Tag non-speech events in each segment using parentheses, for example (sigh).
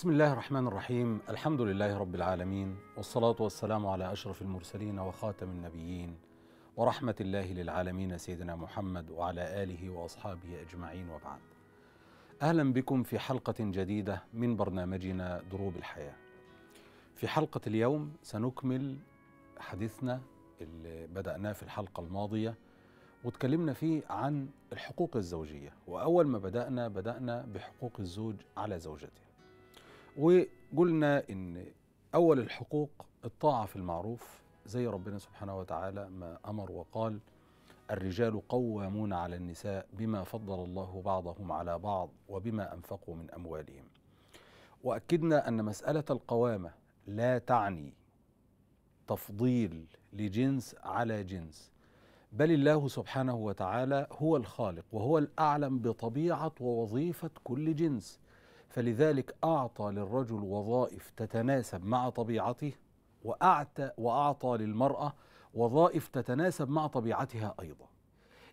بسم الله الرحمن الرحيم الحمد لله رب العالمين والصلاة والسلام على أشرف المرسلين وخاتم النبيين ورحمة الله للعالمين سيدنا محمد وعلى آله وأصحابه أجمعين وبعد أهلا بكم في حلقة جديدة من برنامجنا دروب الحياة في حلقة اليوم سنكمل حديثنا اللي بدأناه في الحلقة الماضية وتكلمنا فيه عن الحقوق الزوجية وأول ما بدأنا بدأنا بحقوق الزوج على زوجته وقلنا ان اول الحقوق الطاعه في المعروف زي ربنا سبحانه وتعالى ما امر وقال الرجال قوامون على النساء بما فضل الله بعضهم على بعض وبما انفقوا من اموالهم واكدنا ان مساله القوامه لا تعني تفضيل لجنس على جنس بل الله سبحانه وتعالى هو الخالق وهو الاعلم بطبيعه ووظيفه كل جنس فلذلك أعطى للرجل وظائف تتناسب مع طبيعته وأعتى وأعطى للمرأة وظائف تتناسب مع طبيعتها أيضا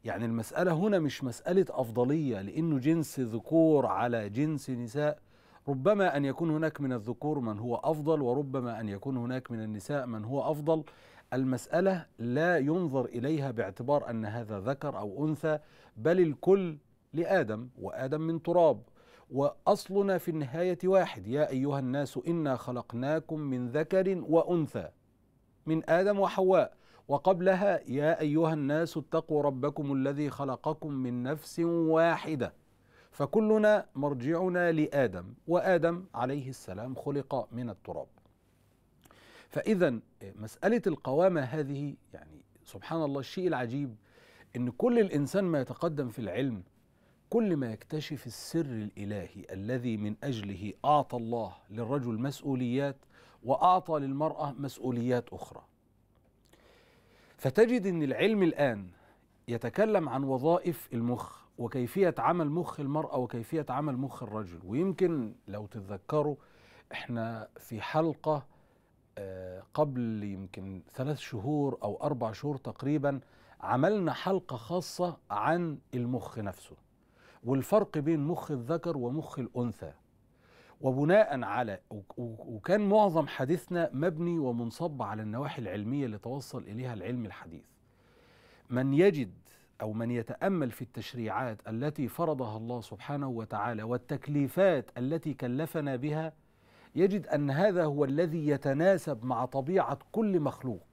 يعني المسألة هنا مش مسألة أفضلية لأنه جنس ذكور على جنس نساء ربما أن يكون هناك من الذكور من هو أفضل وربما أن يكون هناك من النساء من هو أفضل المسألة لا ينظر إليها باعتبار أن هذا ذكر أو أنثى بل الكل لآدم وآدم من تراب واصلنا في النهايه واحد يا ايها الناس انا خلقناكم من ذكر وانثى من ادم وحواء وقبلها يا ايها الناس اتقوا ربكم الذي خلقكم من نفس واحده فكلنا مرجعنا لادم وادم عليه السلام خلق من التراب فاذا مساله القوامه هذه يعني سبحان الله الشيء العجيب ان كل الانسان ما يتقدم في العلم كل ما يكتشف السر الالهي الذي من اجله اعطى الله للرجل مسؤوليات واعطى للمراه مسؤوليات اخرى فتجد ان العلم الان يتكلم عن وظائف المخ وكيفيه عمل مخ المراه وكيفيه عمل مخ الرجل ويمكن لو تتذكروا احنا في حلقه آه، قبل يمكن ثلاث شهور او اربع شهور تقريبا عملنا حلقه خاصه عن المخ نفسه والفرق بين مخ الذكر ومخ الأنثى وبناء على وكان معظم حديثنا مبني ومنصب على النواحي العلمية اللي توصل إليها العلم الحديث من يجد أو من يتأمل في التشريعات التي فرضها الله سبحانه وتعالى والتكليفات التي كلفنا بها يجد أن هذا هو الذي يتناسب مع طبيعة كل مخلوق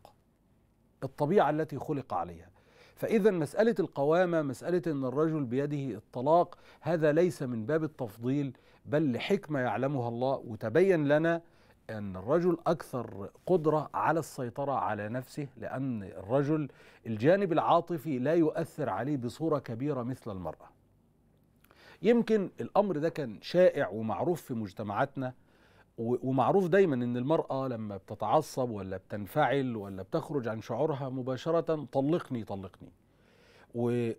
الطبيعة التي خلق عليها فإذا مسألة القوامة مسألة أن الرجل بيده الطلاق هذا ليس من باب التفضيل بل لحكمة يعلمها الله وتبين لنا أن الرجل أكثر قدرة على السيطرة على نفسه لأن الرجل الجانب العاطفي لا يؤثر عليه بصورة كبيرة مثل المرأة يمكن الأمر ده كان شائع ومعروف في مجتمعاتنا ومعروف دايما ان المراه لما بتتعصب ولا بتنفعل ولا بتخرج عن شعورها مباشره طلقني طلقني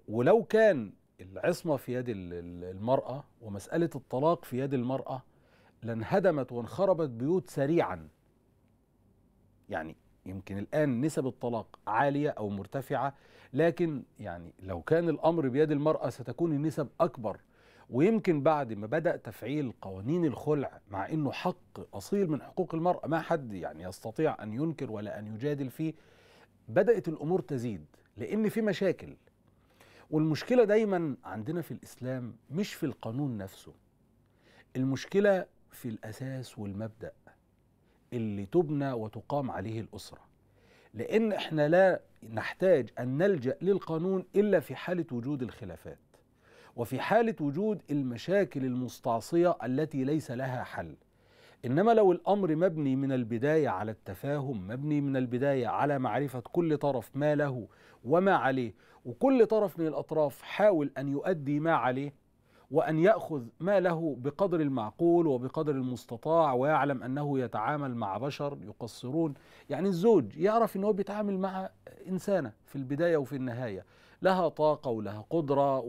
ولو كان العصمه في يد المراه ومساله الطلاق في يد المراه لانهدمت وانخربت بيوت سريعا يعني يمكن الان نسب الطلاق عاليه او مرتفعه لكن يعني لو كان الامر بيد المراه ستكون النسب اكبر ويمكن بعد ما بدا تفعيل قوانين الخلع مع انه حق اصيل من حقوق المراه ما حد يعني يستطيع ان ينكر ولا ان يجادل فيه بدات الامور تزيد لان في مشاكل والمشكله دايما عندنا في الاسلام مش في القانون نفسه المشكله في الاساس والمبدا اللي تبنى وتقام عليه الاسره لان احنا لا نحتاج ان نلجا للقانون الا في حاله وجود الخلافات وفي حالة وجود المشاكل المستعصية التي ليس لها حل إنما لو الأمر مبني من البداية على التفاهم مبني من البداية على معرفة كل طرف ما له وما عليه وكل طرف من الأطراف حاول أن يؤدي ما عليه وأن يأخذ ما له بقدر المعقول وبقدر المستطاع ويعلم أنه يتعامل مع بشر يقصرون يعني الزوج يعرف أنه بيتعامل مع إنسانة في البداية وفي النهاية لها طاقة ولها قدرة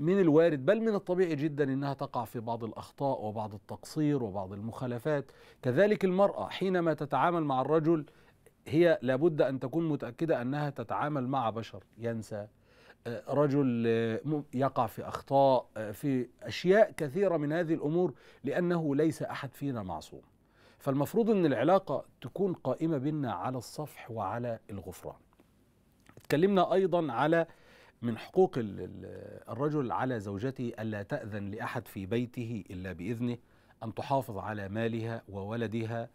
من الوارد بل من الطبيعي جدا انها تقع في بعض الاخطاء وبعض التقصير وبعض المخالفات كذلك المراه حينما تتعامل مع الرجل هي لابد ان تكون متاكده انها تتعامل مع بشر ينسى آه، رجل آه، يقع في اخطاء آه، في اشياء كثيره من هذه الامور لانه ليس احد فينا معصوم فالمفروض ان العلاقه تكون قائمه بينا على الصفح وعلى الغفران اتكلمنا ايضا على من حقوق الرجل على زوجته ألا تأذن لأحد في بيته إلا بإذنه أن تحافظ على مالها وولدها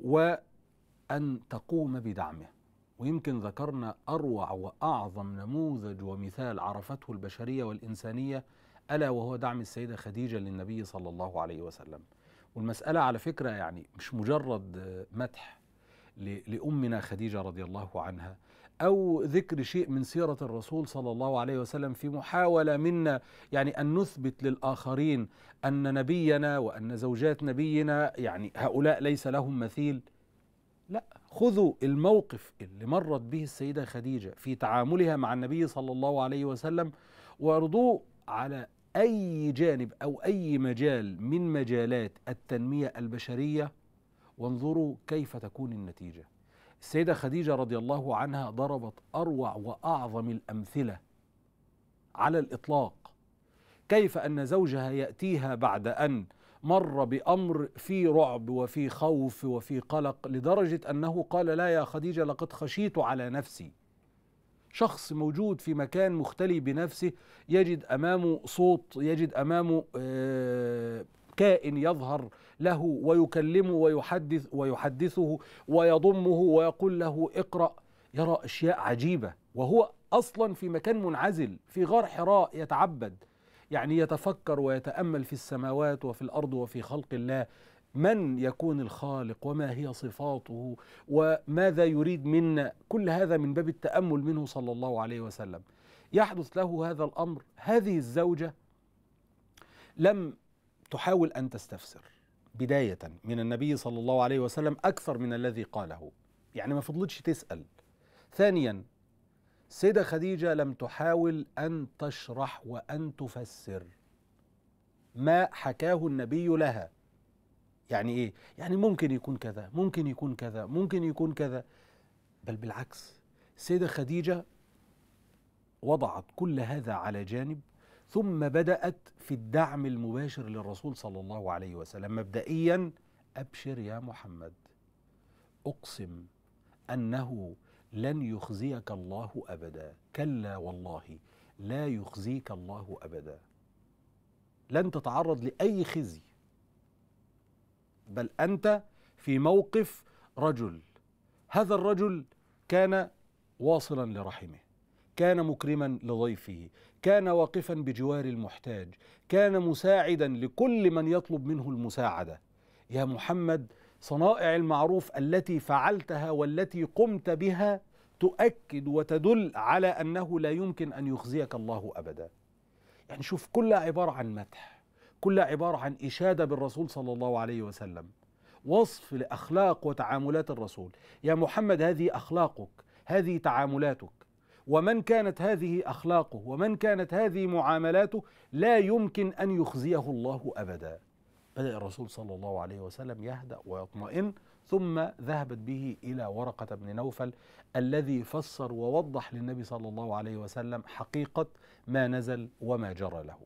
وأن تقوم بدعمه ويمكن ذكرنا أروع وأعظم نموذج ومثال عرفته البشرية والإنسانية ألا وهو دعم السيدة خديجة للنبي صلى الله عليه وسلم والمسألة على فكرة يعني مش مجرد مدح لأمنا خديجة رضي الله عنها أو ذكر شيء من سيرة الرسول صلى الله عليه وسلم في محاولة منا يعني أن نثبت للآخرين أن نبينا وأن زوجات نبينا يعني هؤلاء ليس لهم مثيل لا خذوا الموقف اللي مرت به السيدة خديجة في تعاملها مع النبي صلى الله عليه وسلم وارضوا على أي جانب أو أي مجال من مجالات التنمية البشرية وانظروا كيف تكون النتيجه السيدة خديجة رضي الله عنها ضربت أروع وأعظم الأمثلة على الإطلاق كيف أن زوجها يأتيها بعد أن مر بأمر في رعب وفي خوف وفي قلق لدرجة أنه قال لا يا خديجة لقد خشيت على نفسي شخص موجود في مكان مختلي بنفسه يجد امامه صوت يجد امامه آه، كائن يظهر له ويكلمه ويحدث ويحدثه ويضمه ويقول له اقرأ يرى أشياء عجيبة وهو أصلا في مكان منعزل في غار حراء يتعبد يعني يتفكر ويتأمل في السماوات وفي الأرض وفي خلق الله من يكون الخالق وما هي صفاته وماذا يريد منا كل هذا من باب التامل منه صلى الله عليه وسلم يحدث له هذا الامر هذه الزوجه لم تحاول أن تستفسر بداية من النبي صلى الله عليه وسلم أكثر من الذي قاله يعني ما فضلتش تسأل ثانيا سيدة خديجة لم تحاول أن تشرح وأن تفسر ما حكاه النبي لها يعني إيه؟ يعني ممكن يكون كذا ممكن يكون كذا ممكن يكون كذا بل بالعكس السيدة خديجة وضعت كل هذا على جانب ثم بدأت في الدعم المباشر للرسول صلى الله عليه وسلم مبدئيا أبشر يا محمد أقسم أنه لن يخزيك الله أبدا كلا والله لا يخزيك الله أبدا لن تتعرض لأي خزي بل أنت في موقف رجل هذا الرجل كان واصلا لرحمه كان مكرما لضيفه كان واقفا بجوار المحتاج كان مساعدا لكل من يطلب منه المساعده يا محمد صنائع المعروف التي فعلتها والتي قمت بها تؤكد وتدل على انه لا يمكن ان يخزيك الله ابدا يعني شوف كلها عباره عن مدح كلها عباره عن اشاده بالرسول صلى الله عليه وسلم وصف لاخلاق وتعاملات الرسول يا محمد هذه اخلاقك هذه تعاملاتك ومن كانت هذه اخلاقه ومن كانت هذه معاملاته لا يمكن ان يخزيه الله ابدا بدا الرسول صلى الله عليه وسلم يهدا ويطمئن ثم ذهبت به الى ورقه بن نوفل الذي فسر ووضح للنبي صلى الله عليه وسلم حقيقه ما نزل وما جرى له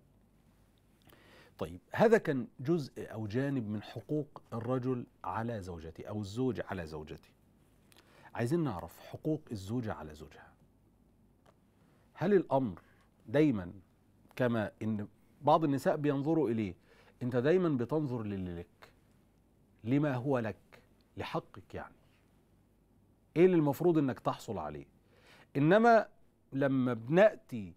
طيب هذا كان جزء او جانب من حقوق الرجل على زوجته او الزوج على زوجته عايزين نعرف حقوق الزوجه على زوجها هل الامر دايما كما ان بعض النساء بينظروا اليه انت دايما بتنظر للي لك لما هو لك لحقك يعني ايه اللي المفروض انك تحصل عليه انما لما بناتي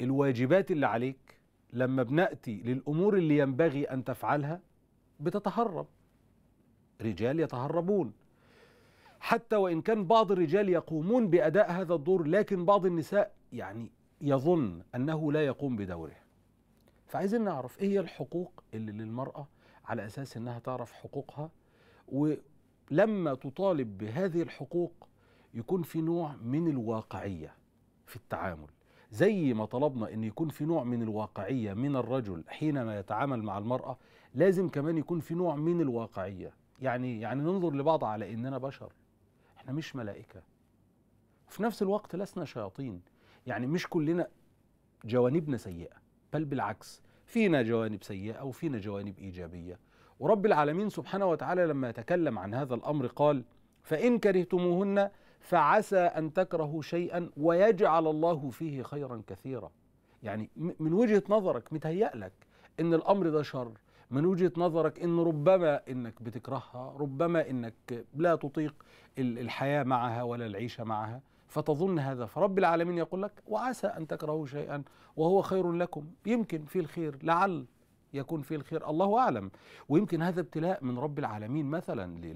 للواجبات اللي عليك لما بناتي للامور اللي ينبغي ان تفعلها بتتهرب رجال يتهربون حتى وإن كان بعض الرجال يقومون بأداء هذا الدور لكن بعض النساء يعني يظن أنه لا يقوم بدوره فعايزين نعرف إيه هي الحقوق اللي للمرأة على أساس أنها تعرف حقوقها ولما تطالب بهذه الحقوق يكون في نوع من الواقعية في التعامل زي ما طلبنا أن يكون في نوع من الواقعية من الرجل حينما يتعامل مع المرأة لازم كمان يكون في نوع من الواقعية يعني يعني ننظر لبعض على اننا بشر احنا مش ملائكه وفي نفس الوقت لسنا شياطين يعني مش كلنا جوانبنا سيئه بل بالعكس فينا جوانب سيئه وفينا جوانب ايجابيه ورب العالمين سبحانه وتعالى لما يتكلم عن هذا الامر قال فان كرهتموهن فعسى ان تكرهوا شيئا ويجعل الله فيه خيرا كثيرا يعني من وجهه نظرك متهيأ لك ان الامر ده شر من وجهه نظرك ان ربما انك بتكرهها ربما انك لا تطيق الحياه معها ولا العيشه معها فتظن هذا فرب العالمين يقول لك وعسى ان تكرهوا شيئا وهو خير لكم يمكن في الخير لعل يكون فيه الخير الله أعلم ويمكن هذا ابتلاء من رب العالمين مثلا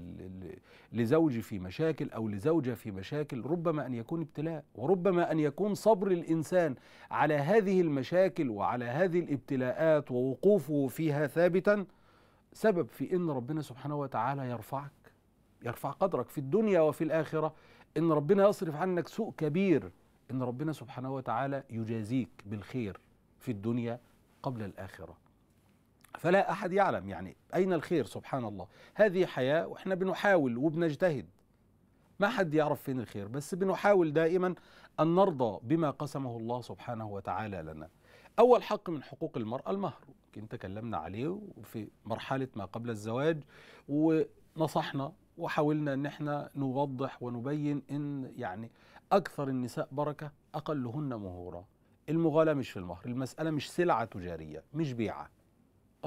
لزوج في مشاكل أو لزوجة في مشاكل ربما أن يكون ابتلاء وربما أن يكون صبر الإنسان على هذه المشاكل وعلى هذه الابتلاءات ووقوفه فيها ثابتا سبب في أن ربنا سبحانه وتعالى يرفعك يرفع قدرك في الدنيا وفي الآخرة إن ربنا يصرف عنك سوء كبير إن ربنا سبحانه وتعالى يجازيك بالخير في الدنيا قبل الآخرة فلا أحد يعلم يعني أين الخير سبحان الله هذه حياة وإحنا بنحاول وبنجتهد ما حد يعرف فين الخير بس بنحاول دائما أن نرضى بما قسمه الله سبحانه وتعالى لنا أول حق من حقوق المرأة المهر يمكن تكلمنا عليه في مرحلة ما قبل الزواج ونصحنا وحاولنا أن احنا نوضح ونبين أن يعني أكثر النساء بركة أقلهن مهورا المغالاة مش في المهر المسألة مش سلعة تجارية مش بيعة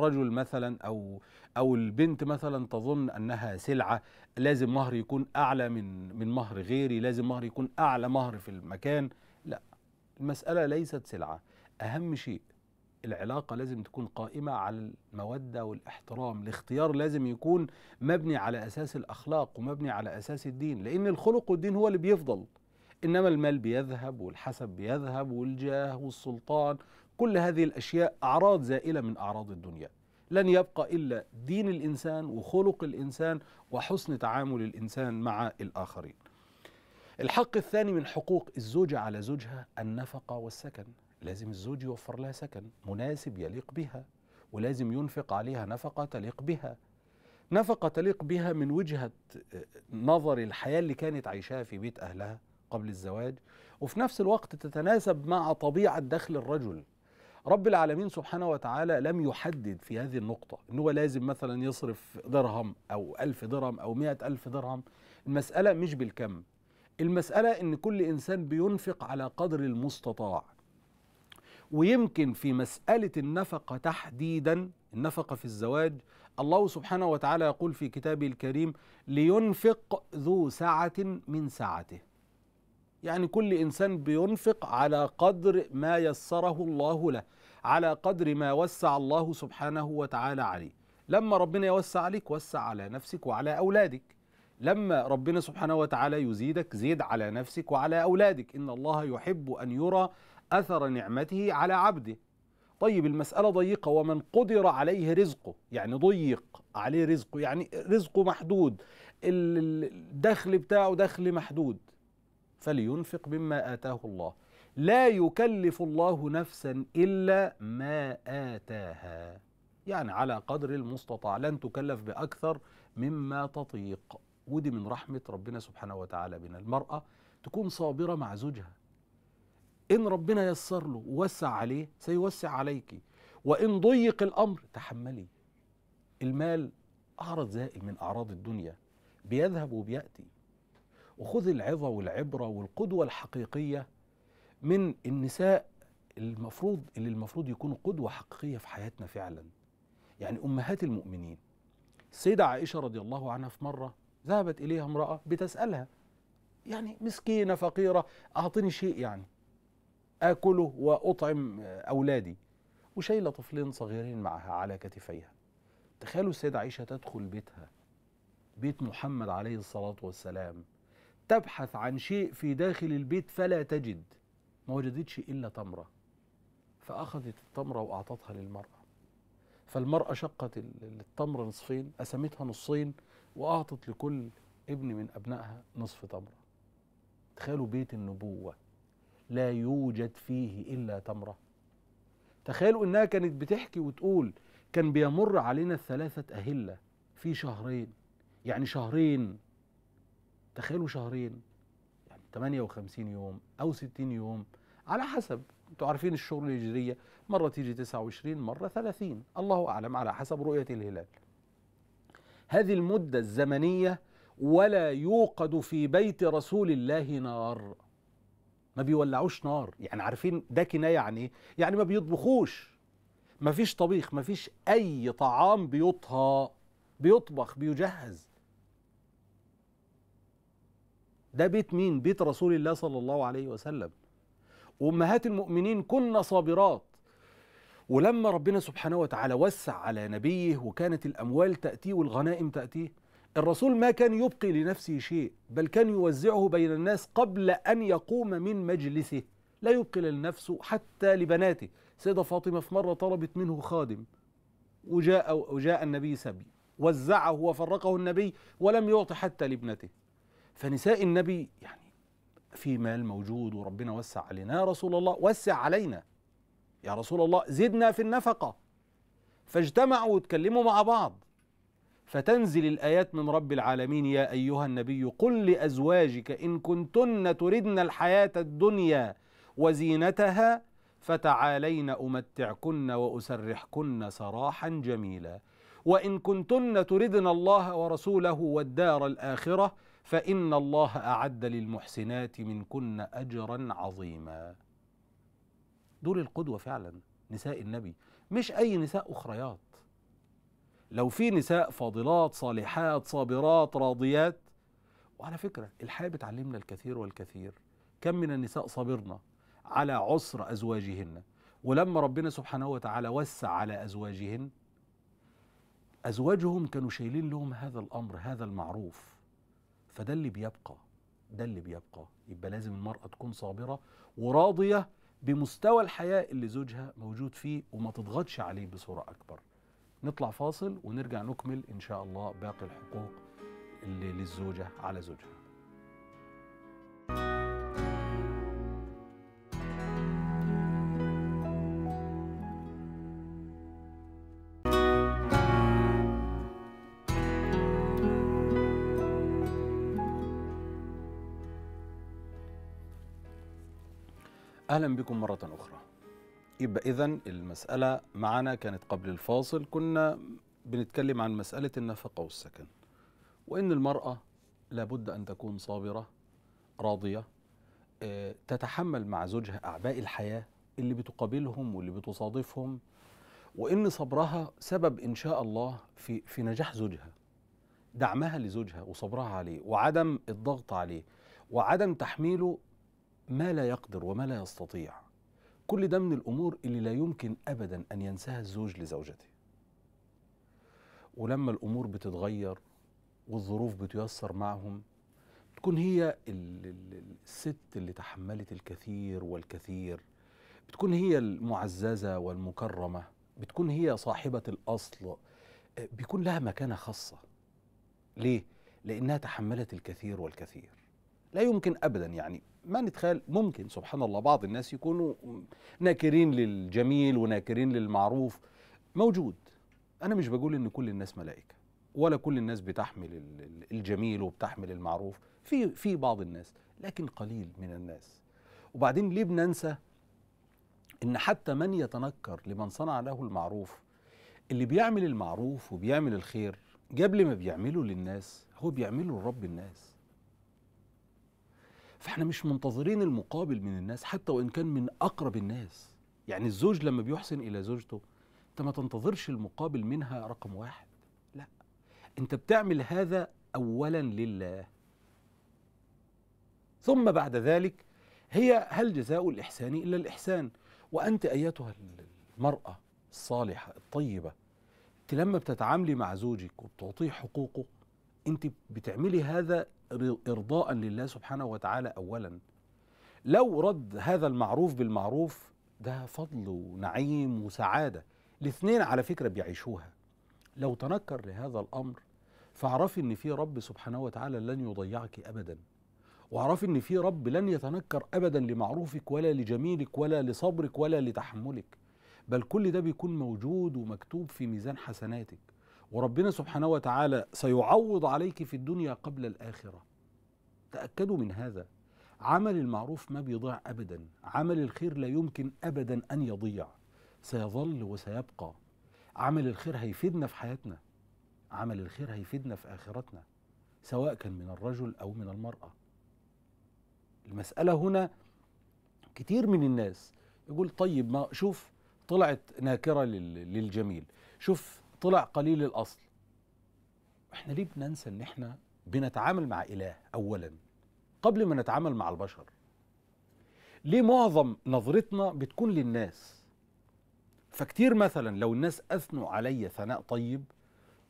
رجل مثلا او او البنت مثلا تظن انها سلعه لازم مهر يكون اعلى من من مهر غيري لازم مهر يكون اعلى مهر في المكان لا المساله ليست سلعه اهم شيء العلاقه لازم تكون قائمه على الموده والاحترام الاختيار لازم يكون مبني على اساس الاخلاق ومبني على اساس الدين لان الخلق والدين هو اللي بيفضل انما المال بيذهب والحسب بيذهب والجاه والسلطان كل هذه الأشياء أعراض زائلة من أعراض الدنيا لن يبقى إلا دين الإنسان وخلق الإنسان وحسن تعامل الإنسان مع الآخرين الحق الثاني من حقوق الزوجة على زوجها النفقة والسكن لازم الزوج يوفر لها سكن مناسب يليق بها ولازم ينفق عليها نفقة تليق بها نفقة تليق بها من وجهة آه، نظر الحياة اللي كانت عايشاها في بيت أهلها قبل الزواج وفي نفس الوقت تتناسب مع طبيعة دخل الرجل رب العالمين سبحانه وتعالى لم يحدد في هذه النقطة إن هو لازم مثلا يصرف درهم أو ألف درهم أو مئة ألف درهم المسألة مش بالكم المسألة إن كل إنسان بينفق على قدر المستطاع ويمكن في مسألة النفقة تحديدا النفقة في الزواج الله سبحانه وتعالى يقول في كتابه الكريم لينفق ذو سعة من سعته يعني كل إنسان بينفق على قدر ما يسره الله له على قدر ما وسع الله سبحانه وتعالى عليه لما ربنا يوسع عليك وسع على نفسك وعلى أولادك لما ربنا سبحانه وتعالى يزيدك زيد على نفسك وعلى أولادك إن الله يحب أن يرى أثر نعمته على عبده طيب المسألة ضيقة ومن قدر عليه رزقه يعني ضيق عليه رزقه يعني رزقه محدود الدخل بتاعه دخل محدود فلينفق مما آتاه الله لا يكلف الله نفسا إلا ما آتاها يعني على قدر المستطاع لن تكلف بأكثر مما تطيق ودي من رحمة ربنا سبحانه وتعالى بنا المرأة تكون صابرة مع زوجها إن ربنا يسر له ووسع عليه سيوسع عليك وإن ضيق الأمر تحملي المال أعرض زائل من أعراض الدنيا بيذهب وبيأتي وخذ العظة والعبرة والقدوة الحقيقية من النساء المفروض اللي المفروض يكونوا قدوة حقيقية في حياتنا فعلا يعني أمهات المؤمنين السيدة عائشة رضي الله عنها في مرة ذهبت إليها امرأة بتسألها يعني مسكينة فقيرة أعطني شيء يعني آكله وأطعم أولادي وشايلة طفلين صغيرين معها على كتفيها تخيلوا السيدة عائشة تدخل بيتها بيت محمد عليه الصلاة والسلام تبحث عن شيء في داخل البيت فلا تجد ما وجدتش إلا تمرة فأخذت التمرة وأعطتها للمرأة فالمرأة شقت التمر نصفين قسمتها نصين وأعطت لكل ابن من أبنائها نصف تمرة تخيلوا بيت النبوة لا يوجد فيه إلا تمرة تخيلوا إنها كانت بتحكي وتقول كان بيمر علينا الثلاثة أهلة في شهرين يعني شهرين تخيلوا شهرين يعني 58 يوم او 60 يوم على حسب انتم عارفين الشهور الهجريه مره تيجي 29 مره 30 الله اعلم على حسب رؤيه الهلال هذه المده الزمنيه ولا يوقد في بيت رسول الله نار ما بيولعوش نار يعني عارفين ده كنايه يعني ايه يعني ما بيطبخوش ما فيش طبيخ ما فيش اي طعام بيطهى بيطبخ بيجهز ده بيت مين بيت رسول الله صلى الله عليه وسلم وامهات المؤمنين كن صابرات ولما ربنا سبحانه وتعالى وسع على نبيه وكانت الاموال تاتيه والغنائم تاتيه الرسول ما كان يبقي لنفسه شيء بل كان يوزعه بين الناس قبل ان يقوم من مجلسه لا يبقي لنفسه حتى لبناته سيده فاطمه في مره طلبت منه خادم وجاء وجاء النبي سبي وزعه وفرقه النبي ولم يعط حتى لابنته فنساء النبي يعني في مال موجود وربنا وسع علينا يا رسول الله وسع علينا يا رسول الله زدنا في النفقة فاجتمعوا واتكلموا مع بعض فتنزل الآيات من رب العالمين يا أيها النبي قل لأزواجك إن كنتن تردن الحياة الدنيا وزينتها فتعالين أمتعكن وأسرحكن سراحا جميلا وإن كنتن تردن الله ورسوله والدار الآخرة فإن الله أعد للمحسنات منكن أجرا عظيما دول القدوة فعلا نساء النبي مش أي نساء أخريات لو في نساء فاضلات صالحات صابرات راضيات وعلى فكرة الحياة بتعلمنا الكثير والكثير كم من النساء صبرنا على عسر أزواجهن ولما ربنا سبحانه وتعالى وسع على أزواجهن أزواجهم كانوا شايلين لهم هذا الأمر هذا المعروف فده اللي بيبقى ده اللي بيبقى يبقى لازم المرأة تكون صابرة وراضية بمستوى الحياة اللي زوجها موجود فيه وما تضغطش عليه بصورة أكبر نطلع فاصل ونرجع نكمل إن شاء الله باقي الحقوق اللي للزوجة على زوجها أهلا بكم مرة أخرى يبقى إذا المسألة معنا كانت قبل الفاصل كنا بنتكلم عن مسألة النفقة والسكن وإن المرأة لابد أن تكون صابرة راضية آه، تتحمل مع زوجها أعباء الحياة اللي بتقابلهم واللي بتصادفهم وإن صبرها سبب إن شاء الله في في نجاح زوجها دعمها لزوجها وصبرها عليه وعدم الضغط عليه وعدم تحميله ما لا يقدر وما لا يستطيع كل ده من الامور اللي لا يمكن ابدا ان ينساها الزوج لزوجته ولما الامور بتتغير والظروف بتيسر معهم تكون هي الست اللي تحملت الكثير والكثير بتكون هي المعززه والمكرمه بتكون هي صاحبه الاصل آه، بيكون لها مكانه خاصه ليه لانها تحملت الكثير والكثير لا يمكن ابدا يعني ما نتخيل ممكن سبحان الله بعض الناس يكونوا ناكرين للجميل وناكرين للمعروف موجود انا مش بقول ان كل الناس ملائكه ولا كل الناس بتحمل الجميل وبتحمل المعروف في في بعض الناس لكن قليل من الناس وبعدين ليه بننسى ان حتى من يتنكر لمن صنع له المعروف اللي بيعمل المعروف وبيعمل الخير قبل ما بيعمله للناس هو بيعمله لرب الناس فاحنا مش منتظرين المقابل من الناس حتى وان كان من اقرب الناس يعني الزوج لما بيحسن الى زوجته انت ما تنتظرش المقابل منها رقم واحد لا انت بتعمل هذا اولا لله ثم بعد ذلك هي هل جزاء الاحسان الا الاحسان وانت ايتها المراه الصالحه الطيبه انت لما بتتعاملي مع زوجك وبتعطيه حقوقه انت بتعملي هذا إرضاء لله سبحانه وتعالى أولا لو رد هذا المعروف بالمعروف ده فضل ونعيم وسعادة الاثنين على فكرة بيعيشوها لو تنكر لهذا الأمر فاعرفي ان في رب سبحانه وتعالى لن يضيعك ابدا واعرفي ان في رب لن يتنكر ابدا لمعروفك ولا لجميلك ولا لصبرك ولا لتحملك بل كل ده بيكون موجود ومكتوب في ميزان حسناتك وربنا سبحانه وتعالى سيعوض عليك في الدنيا قبل الآخرة تأكدوا من هذا عمل المعروف ما بيضيع أبدا عمل الخير لا يمكن أبدا أن يضيع سيظل وسيبقى عمل الخير هيفيدنا في حياتنا عمل الخير هيفيدنا في آخرتنا سواء كان من الرجل أو من المرأة المسألة هنا كتير من الناس يقول طيب ما شوف طلعت ناكرة للجميل شوف طلع قليل الاصل احنا ليه بننسى ان احنا بنتعامل مع اله اولا قبل ما نتعامل مع البشر ليه معظم نظرتنا بتكون للناس فكتير مثلا لو الناس اثنوا عليا ثناء طيب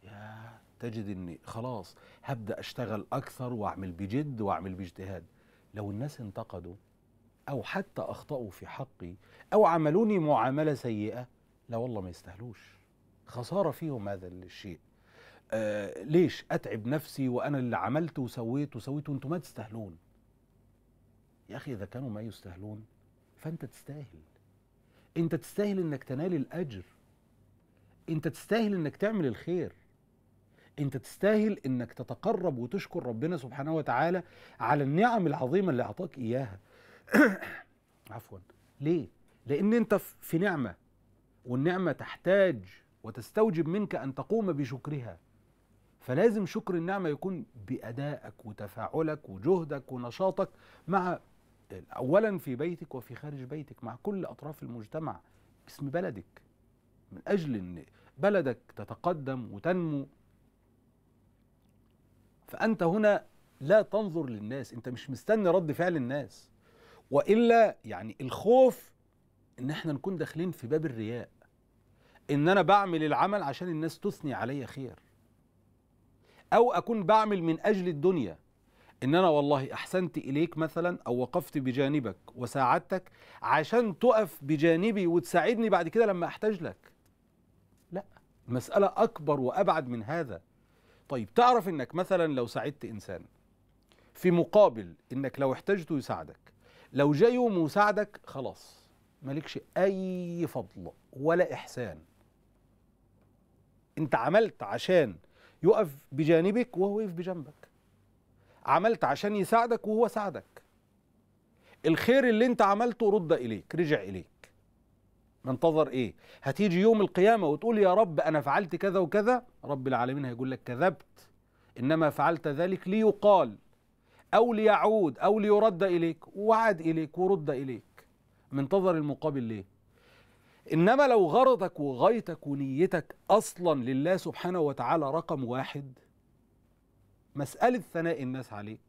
يا تجد اني خلاص هبدا اشتغل اكثر واعمل بجد واعمل باجتهاد لو الناس انتقدوا او حتى اخطاوا في حقي او عملوني معامله سيئه لا والله ما يستاهلوش خساره فيهم هذا الشيء آه ليش اتعب نفسي وانا اللي عملت وسويت وسويت وانتم ما تستاهلون يا اخي اذا كانوا ما يستاهلون فانت تستاهل انت تستاهل انك تنال الاجر انت تستاهل انك تعمل الخير انت تستاهل انك تتقرب وتشكر ربنا سبحانه وتعالى على النعم العظيمه اللي اعطاك اياها (coughs) عفوا ليه لان انت في نعمه والنعمه تحتاج وتستوجب منك أن تقوم بشكرها فلازم شكر النعمة يكون بأدائك وتفاعلك وجهدك ونشاطك مع أولا في بيتك وفي خارج بيتك مع كل أطراف المجتمع باسم بلدك من أجل أن بلدك تتقدم وتنمو فأنت هنا لا تنظر للناس أنت مش مستني رد فعل الناس وإلا يعني الخوف إن احنا نكون داخلين في باب الرياء ان انا بعمل العمل عشان الناس تثني عليا خير او اكون بعمل من اجل الدنيا ان انا والله احسنت اليك مثلا او وقفت بجانبك وساعدتك عشان تقف بجانبي وتساعدني بعد كده لما احتاج لك لا المساله اكبر وابعد من هذا طيب تعرف انك مثلا لو ساعدت انسان في مقابل انك لو احتجته يساعدك لو جاي يوم وساعدك خلاص مالكش اي فضل ولا احسان انت عملت عشان يقف بجانبك وهو يقف بجنبك عملت عشان يساعدك وهو ساعدك الخير اللي انت عملته رد اليك رجع اليك منتظر ايه هتيجي يوم القيامه وتقول يا رب انا فعلت كذا وكذا رب العالمين هيقول لك كذبت انما فعلت ذلك ليقال او ليعود او ليرد اليك وعاد اليك ورد اليك منتظر المقابل ليه إنما لو غرضك وغايتك ونيتك أصلا لله سبحانه وتعالى رقم واحد مسألة ثناء الناس عليك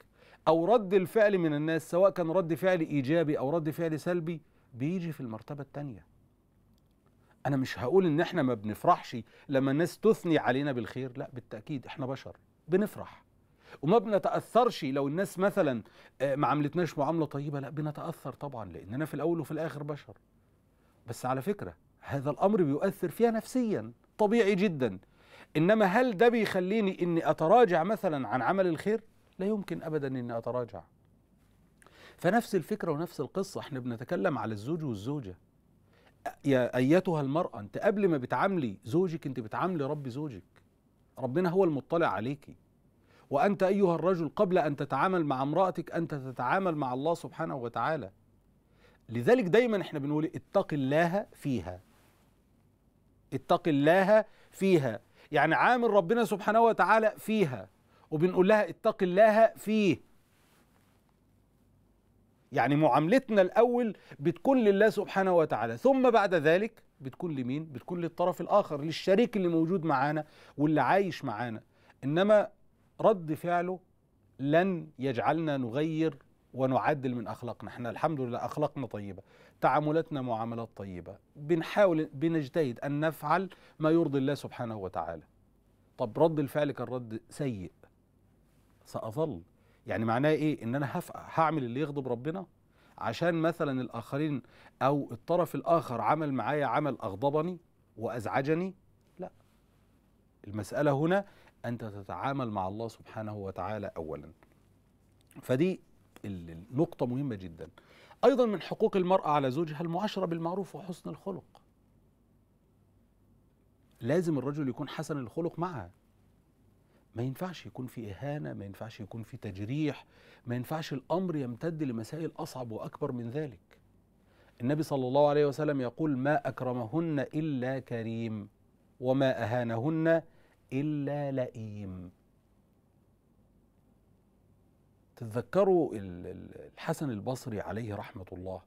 أو رد الفعل من الناس سواء كان رد فعل إيجابي أو رد فعل سلبي بيجي في المرتبة الثانية أنا مش هقول إن إحنا ما بنفرحش لما الناس تثني علينا بالخير لا بالتأكيد إحنا بشر بنفرح وما بنتأثرش لو الناس مثلا آه، ما عملتناش معاملة طيبة لا بنتأثر طبعا لأننا في الأول وفي الآخر بشر بس على فكرة هذا الأمر بيؤثر فيها نفسيا طبيعي جدا إنما هل ده بيخليني إني أتراجع مثلا عن عمل الخير؟ لا يمكن أبدا إني أتراجع فنفس الفكرة ونفس القصة احنا بنتكلم على الزوج والزوجة يا أيتها المرأة أنت قبل ما بتعاملي زوجك أنت بتعاملي رب زوجك ربنا هو المطلع عليكي وأنت أيها الرجل قبل أن تتعامل مع امرأتك أنت تتعامل مع الله سبحانه وتعالى لذلك دايما احنا بنقول اتق الله فيها اتق الله فيها يعني عامل ربنا سبحانه وتعالى فيها وبنقول لها اتق الله فيه يعني معاملتنا الاول بتكون لله سبحانه وتعالى ثم بعد ذلك بتكون لمين بتكون للطرف الاخر للشريك اللي موجود معانا واللي عايش معانا انما رد فعله لن يجعلنا نغير ونعدل من اخلاقنا احنا الحمد لله اخلاقنا طيبه تعاملاتنا معاملات طيبه بنحاول بنجتهد ان نفعل ما يرضي الله سبحانه وتعالى طب رد الفعل كان رد سيء ساظل يعني معناه ايه ان انا هعمل اللي يغضب ربنا عشان مثلا الاخرين او الطرف الاخر عمل معايا عمل اغضبني وازعجني لا المساله هنا انت تتعامل مع الله سبحانه وتعالى اولا فدي النقطة مهمة جدا أيضا من حقوق المرأة على زوجها المعاشرة بالمعروف وحسن الخلق لازم الرجل يكون حسن الخلق معها ما ينفعش يكون في إهانة ما ينفعش يكون في تجريح ما ينفعش الأمر يمتد لمسائل أصعب وأكبر من ذلك النبي صلى الله عليه وسلم يقول ما أكرمهن إلا كريم وما أهانهن إلا لئيم تتذكروا الحسن البصري عليه رحمة الله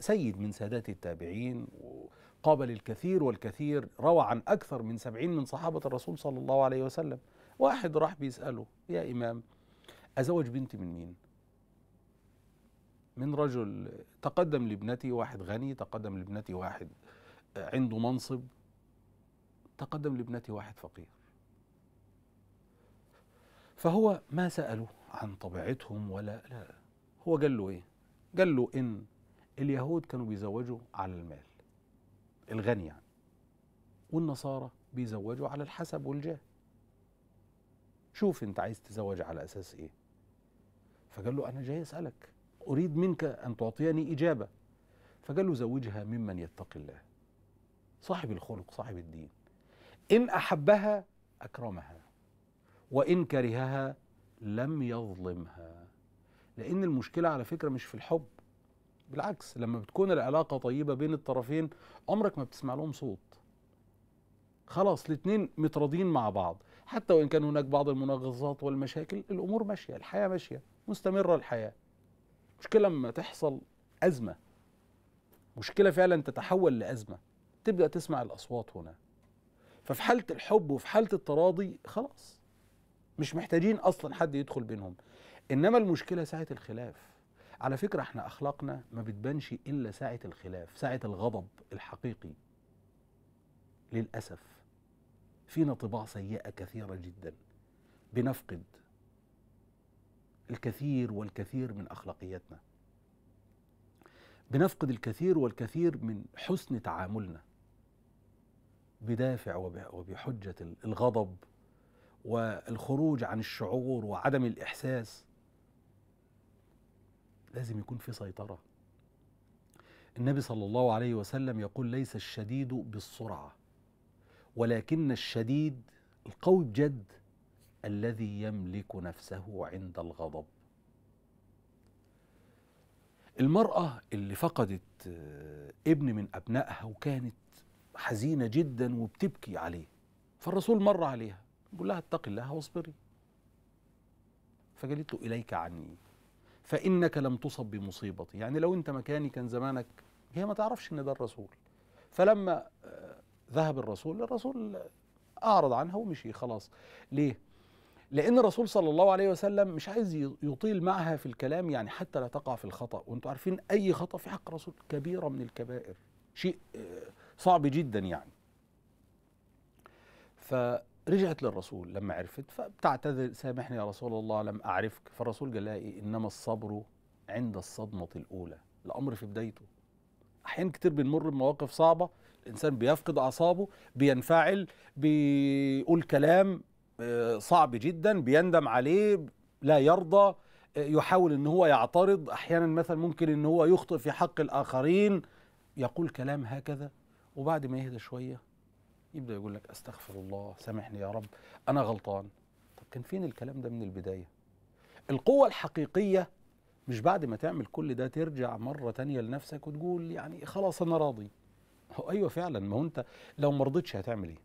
سيد من سادات التابعين وقابل الكثير والكثير روى عن أكثر من سبعين من صحابة الرسول صلى الله عليه وسلم واحد راح بيسأله يا إمام أزوج بنتي من مين؟ من رجل تقدم لابنتي واحد غني تقدم لابنتي واحد عنده منصب تقدم لابنتي واحد فقير فهو ما سأله عن طبيعتهم ولا لا هو قال له ايه قال له ان اليهود كانوا بيزوجوا على المال الغني يعني والنصارى بيزوجوا على الحسب والجاه شوف انت عايز تزوج على اساس ايه فقال له انا جاي اسالك اريد منك ان تعطيني اجابه فقال له زوجها ممن يتقي الله صاحب الخلق صاحب الدين ان احبها اكرمها وان كرهها لم يظلمها لان المشكله على فكره مش في الحب بالعكس لما بتكون العلاقه طيبه بين الطرفين عمرك ما بتسمع لهم صوت خلاص الاتنين متراضين مع بعض حتى وان كان هناك بعض المناغصات والمشاكل الامور ماشيه الحياه ماشيه مستمره الحياه مشكله لما تحصل ازمه مشكله فعلا تتحول لازمه تبدا تسمع الاصوات هنا ففي حاله الحب وفي حاله التراضي خلاص مش محتاجين اصلا حد يدخل بينهم انما المشكله ساعه الخلاف على فكره احنا اخلاقنا ما بتبانش الا ساعه الخلاف ساعه الغضب الحقيقي للاسف فينا طباع سيئه كثيره جدا بنفقد الكثير والكثير من اخلاقياتنا بنفقد الكثير والكثير من حسن تعاملنا بدافع وبحجه الغضب والخروج عن الشعور وعدم الإحساس لازم يكون في سيطرة النبي صلى الله عليه وسلم يقول ليس الشديد بالسرعة ولكن الشديد القوي بجد الذي يملك نفسه عند الغضب المرأة اللي فقدت آه، ابن من أبنائها وكانت حزينة جدا وبتبكي عليه فالرسول مر عليها بقول لها اتقي الله واصبري فقالت له إليك عني فإنك لم تصب بمصيبتي يعني لو أنت مكاني كان زمانك هي ما تعرفش إن ده الرسول فلما آه، ذهب الرسول الرسول أعرض عنها ومشي خلاص ليه؟ لأن الرسول صلى الله عليه وسلم مش عايز يطيل معها في الكلام يعني حتى لا تقع في الخطأ وأنتوا عارفين أي خطأ في حق الرسول كبيرة من الكبائر شيء آه، صعب جدا يعني ف رجعت للرسول لما عرفت فبتعتذر سامحني يا رسول الله لم أعرفك فالرسول قال لها إيه إنما الصبر عند الصدمة الأولى الأمر في بدايته احيانا كتير بنمر بمواقف صعبة الإنسان بيفقد أعصابه بينفعل بيقول كلام آه، صعب جدا بيندم عليه لا يرضى آه، يحاول ان هو يعترض احيانا مثلا ممكن ان هو يخطئ في حق الاخرين يقول كلام هكذا وبعد ما يهدى شويه يبدا يقول لك استغفر الله سامحني يا رب انا غلطان طب كان فين الكلام ده من البدايه القوه الحقيقيه مش بعد ما تعمل كل ده ترجع مره تانية لنفسك وتقول يعني خلاص انا راضي هو ايوه فعلا ما هو انت لو ما رضيتش هتعمل ايه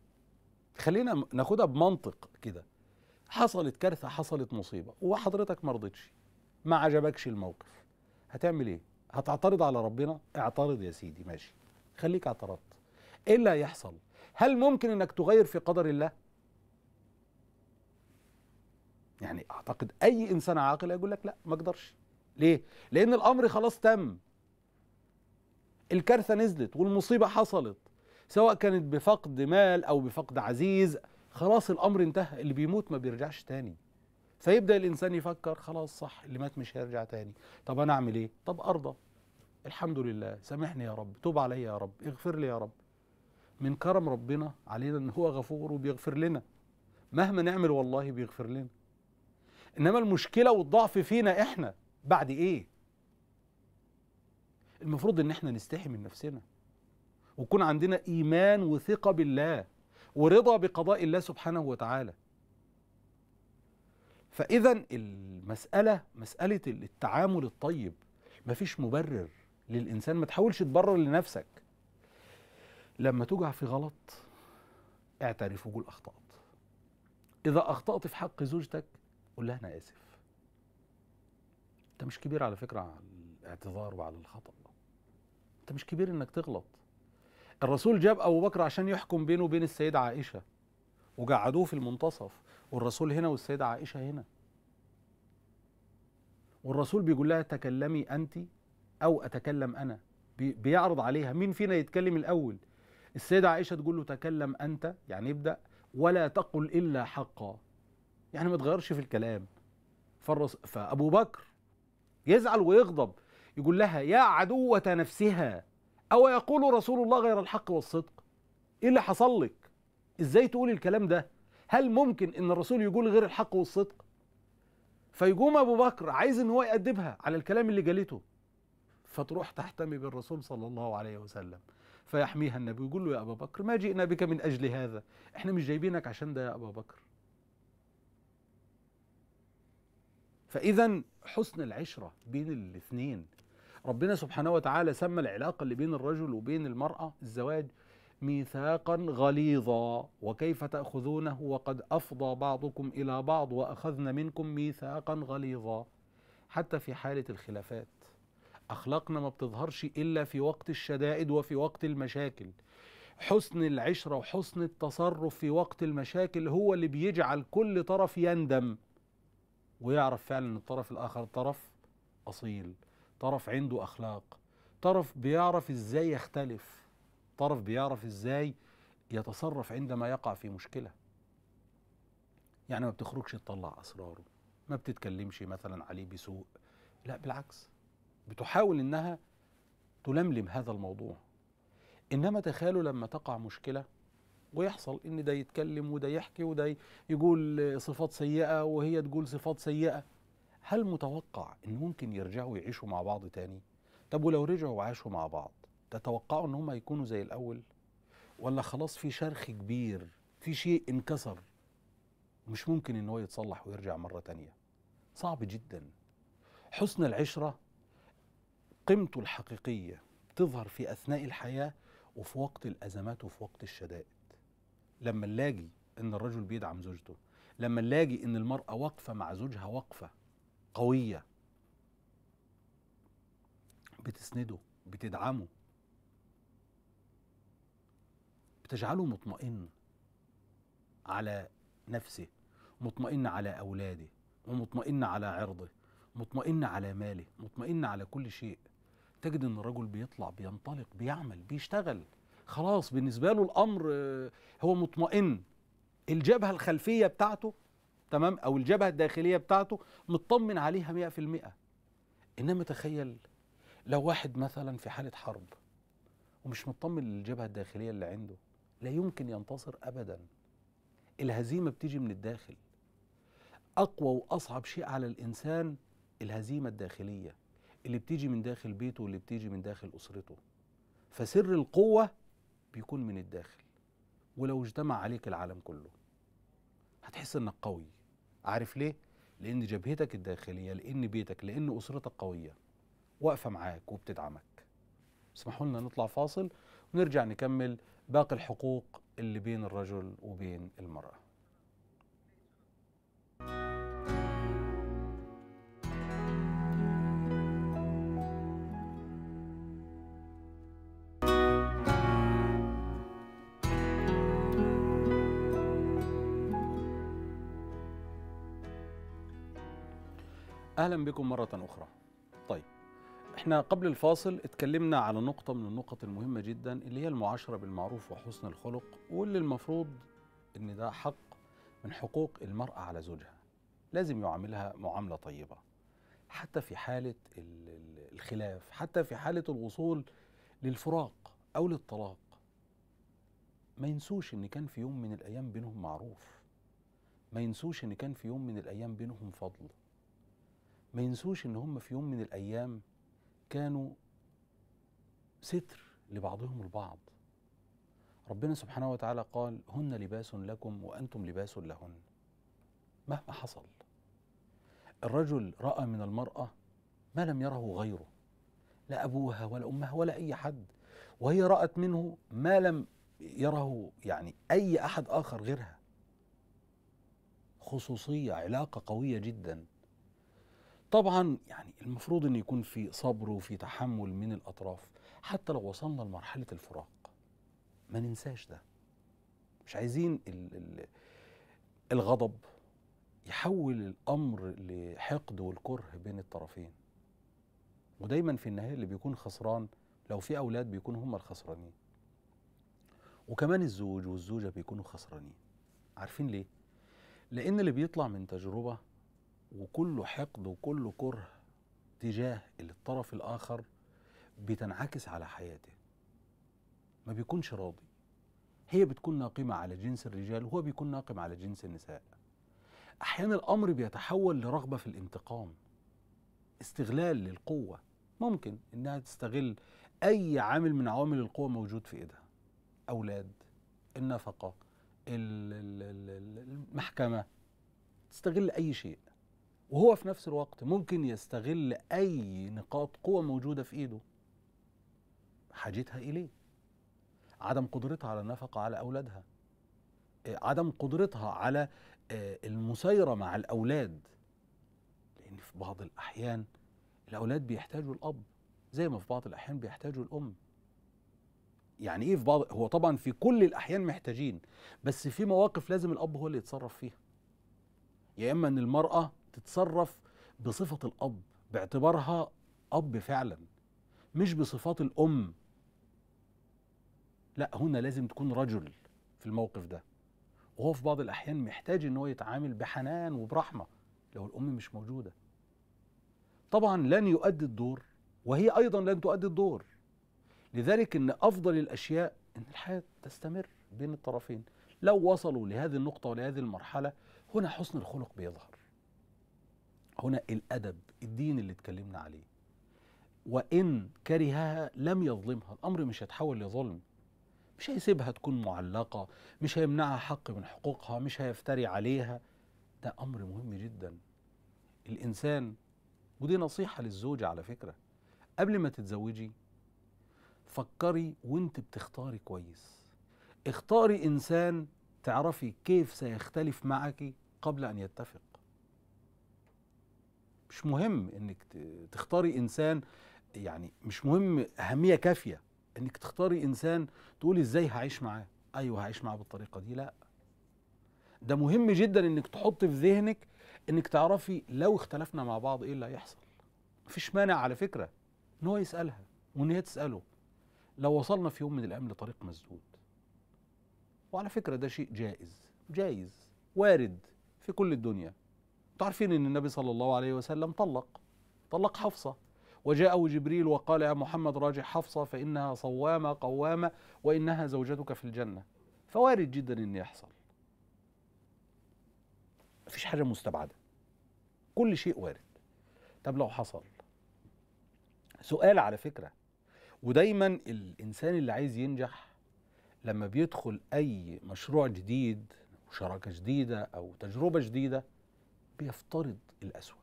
خلينا ناخدها بمنطق كده حصلت كارثه حصلت مصيبه وحضرتك ما رضيتش ما عجبكش الموقف هتعمل ايه هتعترض على ربنا اعترض يا سيدي ماشي خليك اعترضت ايه اللي هيحصل هل ممكن انك تغير في قدر الله يعني اعتقد اي انسان عاقل هيقول لك لا ما اقدرش ليه لان الامر خلاص تم الكارثه نزلت والمصيبه حصلت سواء كانت بفقد مال او بفقد عزيز خلاص الامر انتهى اللي بيموت ما بيرجعش تاني فيبدا الانسان يفكر خلاص صح اللي مات مش هيرجع تاني طب انا اعمل ايه طب ارضى الحمد لله سامحني يا رب توب عليا يا رب اغفر لي يا رب من كرم ربنا علينا ان هو غفور وبيغفر لنا مهما نعمل والله بيغفر لنا انما المشكله والضعف فينا احنا بعد ايه المفروض ان احنا نستحي من نفسنا ويكون عندنا ايمان وثقه بالله ورضا بقضاء الله سبحانه وتعالى فاذا المساله مساله التعامل الطيب مفيش مبرر للانسان ما تحاولش تبرر لنفسك لما تقع في غلط اعترف وقول اخطات اذا اخطات في حق زوجتك قول لها انا اسف انت مش كبير على فكره على الاعتذار وعلى الخطا انت مش كبير انك تغلط الرسول جاب ابو بكر عشان يحكم بينه وبين السيده عائشه وقعدوه في المنتصف والرسول هنا والسيده عائشه هنا والرسول بيقول لها تكلمي انت او اتكلم انا بيعرض عليها مين فينا يتكلم الاول السيدة عائشة تقول له تكلم أنت يعني ابدأ ولا تقل إلا حقا يعني ما تغيرش في الكلام فرص فأبو بكر يزعل ويغضب يقول لها يا عدوة نفسها أو يقول رسول الله غير الحق والصدق إيه اللي حصل لك إزاي تقول الكلام ده هل ممكن إن الرسول يقول غير الحق والصدق فيقوم أبو بكر عايز إن هو يأدبها على الكلام اللي جالته فتروح تحتمي بالرسول صلى الله عليه وسلم فيحميها النبي ويقول له يا أبا بكر ما جئنا بك من أجل هذا احنا مش جايبينك عشان ده يا أبا بكر فإذا حسن العشرة بين الاثنين ربنا سبحانه وتعالى سمى العلاقة اللي بين الرجل وبين المرأة الزواج ميثاقا غليظا وكيف تأخذونه وقد أفضى بعضكم إلى بعض وأخذنا منكم ميثاقا غليظا حتى في حالة الخلافات أخلاقنا ما بتظهرش إلا في وقت الشدائد وفي وقت المشاكل حسن العشرة وحسن التصرف في وقت المشاكل هو اللي بيجعل كل طرف يندم ويعرف فعلا أن الطرف الآخر طرف أصيل طرف عنده أخلاق طرف بيعرف إزاي يختلف طرف بيعرف إزاي يتصرف عندما يقع في مشكلة يعني ما بتخرجش تطلع أسراره ما بتتكلمش مثلا عليه بسوء لا بالعكس بتحاول انها تلملم هذا الموضوع انما تخيلوا لما تقع مشكله ويحصل ان ده يتكلم وده يحكي وده يقول صفات سيئه وهي تقول صفات سيئه هل متوقع ان ممكن يرجعوا يعيشوا مع بعض تاني طب ولو رجعوا وعاشوا مع بعض تتوقعوا ان هم هيكونوا زي الاول ولا خلاص في شرخ كبير في شيء انكسر مش ممكن ان هو يتصلح ويرجع مره تانيه صعب جدا حسن العشره قيمته الحقيقية تظهر في أثناء الحياة وفي وقت الأزمات وفي وقت الشدائد لما نلاقي إن الرجل بيدعم زوجته لما نلاقي إن المرأة واقفة مع زوجها وقفة قوية بتسنده بتدعمه بتجعله مطمئن على نفسه مطمئن على أولاده ومطمئن على عرضه مطمئن على ماله مطمئن على كل شيء تجد ان الرجل بيطلع بينطلق بيعمل بيشتغل خلاص بالنسبه له الامر آه، هو مطمئن الجبهه الخلفيه بتاعته تمام او الجبهه الداخليه بتاعته مطمن عليها 100% انما تخيل لو واحد مثلا في حاله حرب ومش مطمن للجبهه الداخليه اللي عنده لا يمكن ينتصر ابدا الهزيمه بتيجي من الداخل اقوى واصعب شيء على الانسان الهزيمه الداخليه اللي بتيجي من داخل بيته واللي بتيجي من داخل اسرته فسر القوه بيكون من الداخل ولو اجتمع عليك العالم كله هتحس انك قوي عارف ليه لان جبهتك الداخليه لان بيتك لان اسرتك قويه واقفه معاك وبتدعمك اسمحوا لنا نطلع فاصل ونرجع نكمل باقي الحقوق اللي بين الرجل وبين المراه اهلا بكم مره اخرى طيب احنا قبل الفاصل اتكلمنا على نقطه من النقط المهمه جدا اللي هي المعاشره بالمعروف وحسن الخلق واللي المفروض ان ده حق من حقوق المراه على زوجها لازم يعاملها معامله طيبه حتى في حاله الخلاف حتى في حاله الوصول للفراق او للطلاق ما ينسوش ان كان في يوم من الايام بينهم معروف ما ينسوش ان كان في يوم من الايام بينهم فضل ما ينسوش ان هم في يوم من الايام كانوا ستر لبعضهم البعض ربنا سبحانه وتعالى قال هن لباس لكم وانتم لباس لهن مهما حصل الرجل راى من المراه ما لم يره غيره لا ابوها ولا امها ولا اي حد وهي رات منه ما لم يره يعني اي احد اخر غيرها خصوصيه علاقه قويه جدا طبعا يعني المفروض ان يكون في صبر وفي تحمل من الاطراف حتى لو وصلنا لمرحله الفراق ما ننساش ده مش عايزين الـ الـ الغضب يحول الامر لحقد والكره بين الطرفين ودايما في النهايه اللي بيكون خسران لو في اولاد بيكونوا هم الخسرانين وكمان الزوج والزوجه بيكونوا خسرانين عارفين ليه لان اللي بيطلع من تجربه وكله حقد وكله كره تجاه الطرف الآخر بتنعكس على حياته ما بيكونش راضي هي بتكون ناقمة على جنس الرجال وهو بيكون ناقم على جنس النساء أحيانا الأمر بيتحول لرغبة في الانتقام استغلال للقوة ممكن إنها تستغل أي عامل من عوامل القوة موجود في إيدها أولاد النفقة المحكمة تستغل أي شيء وهو في نفس الوقت ممكن يستغل أي نقاط قوة موجودة في إيده حاجتها إليه عدم قدرتها على النفقة على أولادها آه، عدم قدرتها على آه، المسيرة مع الأولاد لأن في بعض الأحيان الأولاد بيحتاجوا الأب زي ما في بعض الأحيان بيحتاجوا الأم يعني إيه في بعض هو طبعا في كل الأحيان محتاجين بس في مواقف لازم الأب هو اللي يتصرف فيها يا إما إن المرأة تتصرف بصفة الأب باعتبارها أب فعلا مش بصفات الأم لا هنا لازم تكون رجل في الموقف ده وهو في بعض الأحيان محتاج إن هو يتعامل بحنان وبرحمة لو الأم مش موجودة طبعا لن يؤدي الدور وهي أيضا لن تؤدي الدور لذلك إن أفضل الأشياء إن الحياة تستمر بين الطرفين لو وصلوا لهذه النقطة ولهذه المرحلة هنا حسن الخلق بيظهر هنا الأدب الدين اللي اتكلمنا عليه وإن كرهها لم يظلمها الأمر مش هيتحول لظلم مش هيسيبها تكون معلقة مش هيمنعها حق من حقوقها مش هيفتري عليها ده أمر مهم جدا الإنسان ودي نصيحة للزوجة على فكرة قبل ما تتزوجي فكري وانت بتختاري كويس اختاري إنسان تعرفي كيف سيختلف معك قبل أن يتفق مش مهم انك تختاري انسان يعني مش مهم اهميه كافيه انك تختاري انسان تقولي ازاي هعيش معاه ايوه هعيش معاه بالطريقه دي لا ده مهم جدا انك تحط في ذهنك انك تعرفي لو اختلفنا مع بعض ايه اللي هيحصل مفيش مانع على فكره ان هو يسالها وان هي تساله لو وصلنا في يوم من الايام لطريق مسدود وعلى فكره ده شيء جائز جائز وارد في كل الدنيا تعرفين ان النبي صلى الله عليه وسلم طلق طلق حفصه وجاءه جبريل وقال يا محمد راجع حفصه فانها صوامه قوامه وانها زوجتك في الجنه فوارد جدا ان يحصل مفيش حاجه مستبعده كل شيء وارد طب لو حصل سؤال على فكره ودايما الانسان اللي عايز ينجح لما بيدخل اي مشروع جديد وشراكه جديده او تجربه جديده بيفترض الأسوأ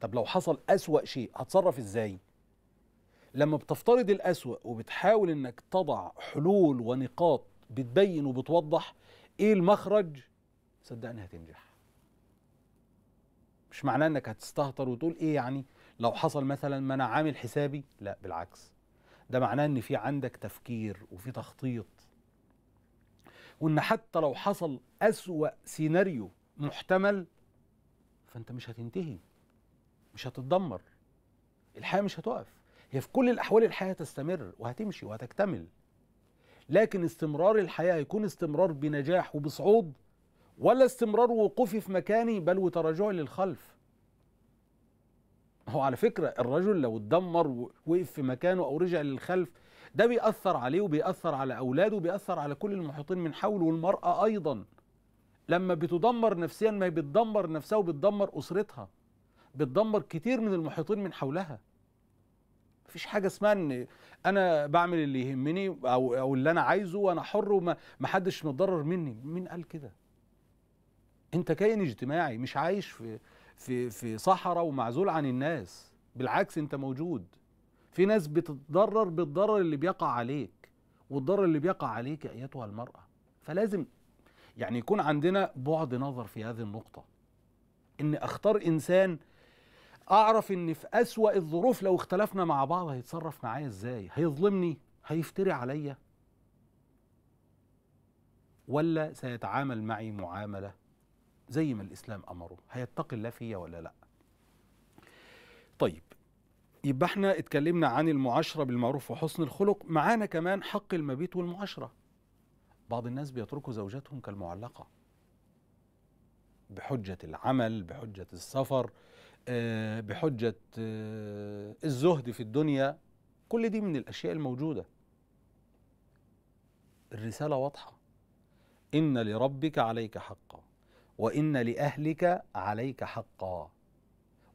طب لو حصل أسوأ شيء هتصرف إزاي؟ لما بتفترض الأسوأ وبتحاول إنك تضع حلول ونقاط بتبين وبتوضح إيه المخرج صدقني هتنجح مش معناه إنك هتستهتر وتقول إيه يعني لو حصل مثلا ما أنا عامل حسابي لا بالعكس ده معناه إن في عندك تفكير وفي تخطيط وإن حتى لو حصل أسوأ سيناريو محتمل فانت مش هتنتهي مش هتتدمر الحياه مش هتقف هي في كل الاحوال الحياه هتستمر وهتمشي وهتكتمل لكن استمرار الحياه هيكون استمرار بنجاح وبصعود ولا استمرار وقوفي في مكاني بل وتراجعي للخلف هو على فكره الرجل لو اتدمر ووقف في مكانه او رجع للخلف ده بيأثر عليه وبيأثر على اولاده وبيأثر على كل المحيطين من حوله والمراه ايضا لما بتدمر نفسيا ما بتدمر نفسها وبتدمر اسرتها بتدمر كتير من المحيطين من حولها مفيش حاجه اسمها ان انا بعمل اللي يهمني او او اللي انا عايزه وانا حر وما حدش متضرر مني مين قال كده انت كائن اجتماعي مش عايش في في في صحراء ومعزول عن الناس بالعكس انت موجود في ناس بتتضرر بالضرر اللي بيقع عليك والضرر اللي بيقع عليك ايتها المراه فلازم يعني يكون عندنا بعد نظر في هذه النقطة إن أختار إنسان أعرف إن في أسوأ الظروف لو اختلفنا مع بعض هيتصرف معايا إزاي هيظلمني هيفتري عليا ولا سيتعامل معي معاملة زي ما الإسلام أمره هيتقي الله فيا ولا لأ طيب يبقى احنا اتكلمنا عن المعاشرة بالمعروف وحسن الخلق معانا كمان حق المبيت والمعاشرة بعض الناس بيتركوا زوجاتهم كالمعلقة بحجة العمل بحجة السفر آه، بحجة آه، الزهد في الدنيا كل دي من الأشياء الموجودة الرسالة واضحة إن لربك عليك حقا وإن لأهلك عليك حقا